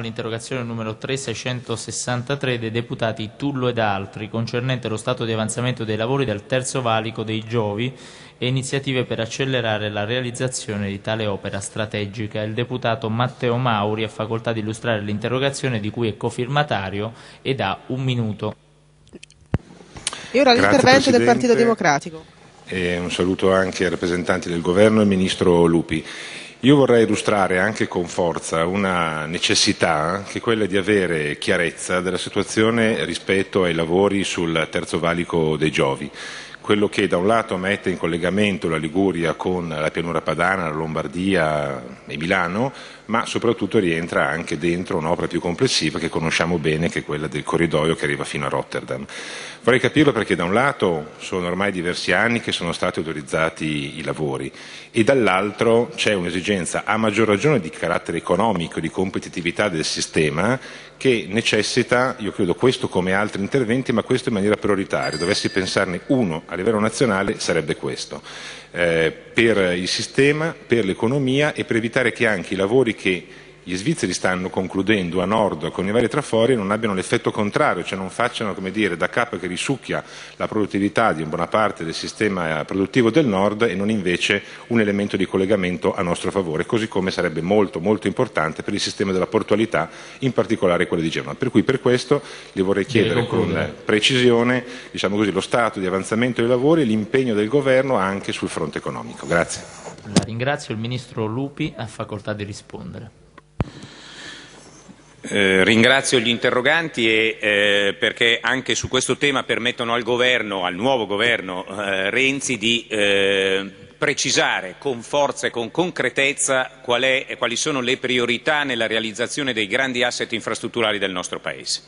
all'interrogazione numero 3663 dei deputati Tullo ed altri concernente lo stato di avanzamento dei lavori del terzo valico dei Giovi e iniziative per accelerare la realizzazione di tale opera strategica. Il deputato Matteo Mauri ha facoltà di illustrare l'interrogazione di cui è cofirmatario ed ha un minuto. E ora l'intervento del Partito Democratico. E un saluto anche ai rappresentanti del Governo e al Ministro Lupi. Io vorrei illustrare anche con forza una necessità che è quella di avere chiarezza della situazione rispetto ai lavori sul terzo valico dei Giovi, quello che da un lato mette in collegamento la Liguria con la pianura padana, la Lombardia e Milano, ma soprattutto rientra anche dentro un'opera più complessiva che conosciamo bene, che è quella del corridoio che arriva fino a Rotterdam. Vorrei capirlo perché da un lato sono ormai diversi anni che sono stati autorizzati i lavori e dall'altro c'è un'esigenza a maggior ragione di carattere economico, di competitività del sistema che necessita, io credo questo come altri interventi, ma questo in maniera prioritaria. Dovessi pensarne uno a livello nazionale sarebbe questo. Eh, per il sistema, per l'economia e per evitare che anche i lavori che gli svizzeri stanno concludendo a nord con i vari trafori non abbiano l'effetto contrario, cioè non facciano dire, da capo che risucchia la produttività di buona parte del sistema produttivo del nord e non invece un elemento di collegamento a nostro favore, così come sarebbe molto molto importante per il sistema della portualità, in particolare quello di Genova. Per cui per questo le vorrei chiedere con precisione diciamo così, lo stato di avanzamento dei lavori e l'impegno del governo anche sul fronte economico. Grazie. La ringrazio il ministro Lupi, ha facoltà di rispondere. Eh, ringrazio gli interroganti e, eh, perché anche su questo tema permettono al governo, al nuovo governo eh, Renzi di eh, precisare con forza e con concretezza qual è, e quali sono le priorità nella realizzazione dei grandi asset infrastrutturali del nostro Paese.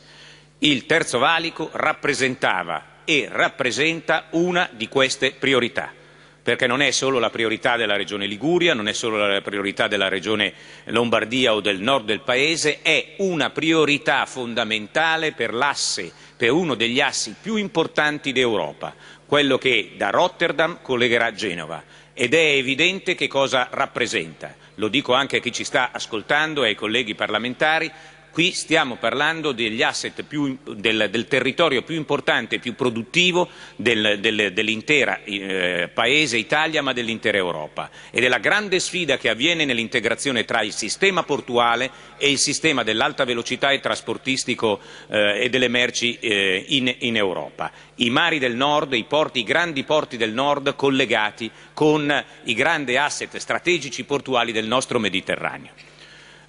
Il terzo valico rappresentava e rappresenta una di queste priorità perché non è solo la priorità della regione Liguria, non è solo la priorità della regione Lombardia o del nord del Paese, è una priorità fondamentale per l'asse, per uno degli assi più importanti d'Europa, quello che da Rotterdam collegherà Genova. Ed è evidente che cosa rappresenta. Lo dico anche a chi ci sta ascoltando e ai colleghi parlamentari, Qui stiamo parlando degli asset più, del, del, territorio più importante e più produttivo del, del, dell'intera eh, paese Italia, ma dell'intera Europa. e della grande sfida che avviene nell'integrazione tra il sistema portuale e il sistema dell'alta velocità e trasportistico eh, e delle merci eh, in, in Europa. I mari del nord, i porti, i grandi porti del nord collegati con i grandi asset strategici portuali del nostro Mediterraneo.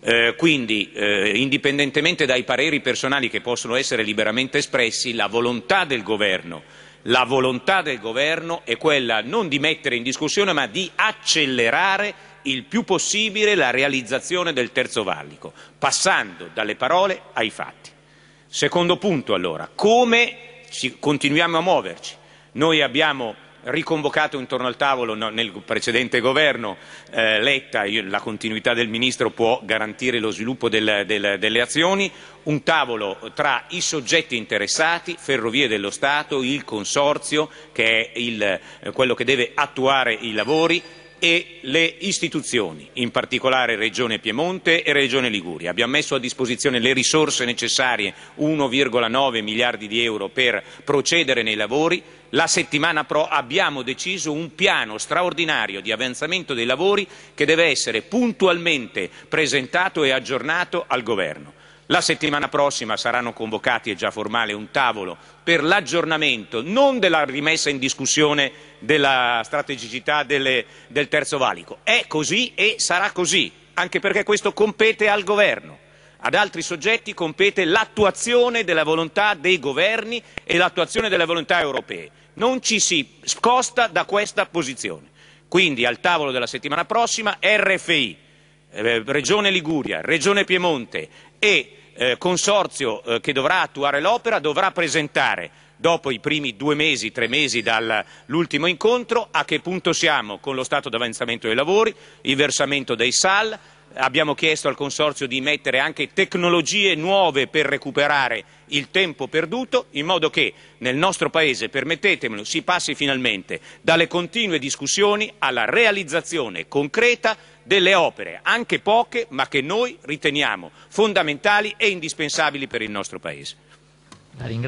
Eh, quindi, eh, indipendentemente dai pareri personali che possono essere liberamente espressi, la volontà del Governo, la volontà del Governo è quella non di mettere in discussione ma di accelerare il più possibile la realizzazione del terzo valico, passando dalle parole ai fatti. Secondo punto allora, come ci continuiamo a muoverci? Noi abbiamo riconvocato intorno al tavolo nel precedente governo eh, Letta, la continuità del ministro può garantire lo sviluppo del, del, delle azioni, un tavolo tra i soggetti interessati, Ferrovie dello Stato, il Consorzio, che è il, eh, quello che deve attuare i lavori, e le istituzioni, in particolare Regione Piemonte e Regione Liguria. Abbiamo messo a disposizione le risorse necessarie, 1,9 miliardi di euro, per procedere nei lavori. La settimana pro abbiamo deciso un piano straordinario di avanzamento dei lavori che deve essere puntualmente presentato e aggiornato al Governo. La settimana prossima saranno convocati, è già formale, un tavolo per l'aggiornamento non della rimessa in discussione della strategicità delle, del terzo valico. È così e sarà così, anche perché questo compete al governo. Ad altri soggetti compete l'attuazione della volontà dei governi e l'attuazione delle volontà europee. Non ci si scosta da questa posizione. Quindi al tavolo della settimana prossima RFI, eh, Regione Liguria, Regione Piemonte e eh, Consorzio eh, che dovrà attuare l'opera dovrà presentare dopo i primi due mesi, tre mesi dall'ultimo incontro, a che punto siamo con lo stato d'avanzamento dei lavori, il versamento dei SAL, abbiamo chiesto al Consorzio di mettere anche tecnologie nuove per recuperare il tempo perduto, in modo che nel nostro Paese, permettetemelo, si passi finalmente dalle continue discussioni alla realizzazione concreta delle opere, anche poche, ma che noi riteniamo fondamentali e indispensabili per il nostro Paese.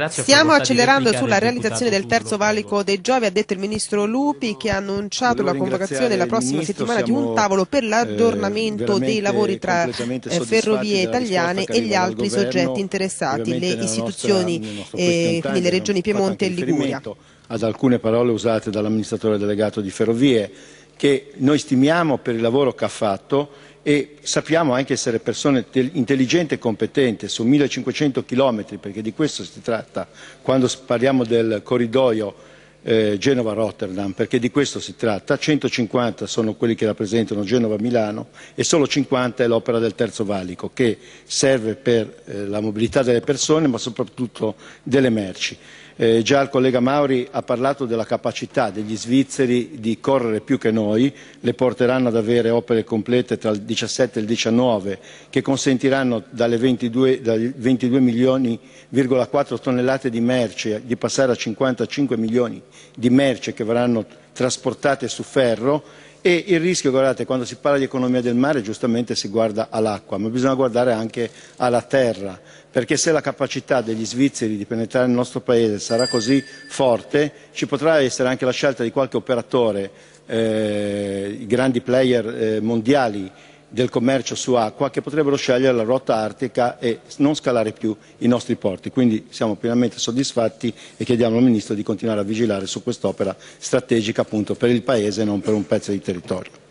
Stiamo accelerando sulla realizzazione del terzo valico dei Giovi, ha detto il ministro Lupi che ha annunciato la convocazione la prossima settimana di un tavolo per eh, l'aggiornamento dei lavori tra eh, ferrovie italiane e gli altri soggetti interessati, le istituzioni, eh, delle regioni Piemonte e Liguria ad alcune parole usate dall'amministratore delegato di Ferrovie che noi stimiamo per il lavoro che ha fatto e sappiamo anche essere persone intelligenti e competenti su 1500 chilometri, perché di questo si tratta quando parliamo del corridoio eh, Genova-Rotterdam, perché di questo si tratta, 150 sono quelli che rappresentano Genova-Milano e solo 50 è l'opera del Terzo Valico, che serve per eh, la mobilità delle persone ma soprattutto delle merci. Eh, già il collega Mauri ha parlato della capacità degli svizzeri di correre più che noi, le porteranno ad avere opere complete tra il 17 e il 19 che consentiranno dalle 22, dalle 22 milioni,4 tonnellate di merce di passare a 55 milioni di merce che verranno trasportate su ferro e il rischio, guardate, quando si parla di economia del mare giustamente si guarda all'acqua, ma bisogna guardare anche alla terra, perché se la capacità degli svizzeri di penetrare nel nostro paese sarà così forte, ci potrà essere anche la scelta di qualche operatore, eh, i grandi player eh, mondiali, del commercio su acqua che potrebbero scegliere la rotta artica e non scalare più i nostri porti. Quindi siamo pienamente soddisfatti e chiediamo al Ministro di continuare a vigilare su quest'opera strategica appunto per il Paese e non per un pezzo di territorio.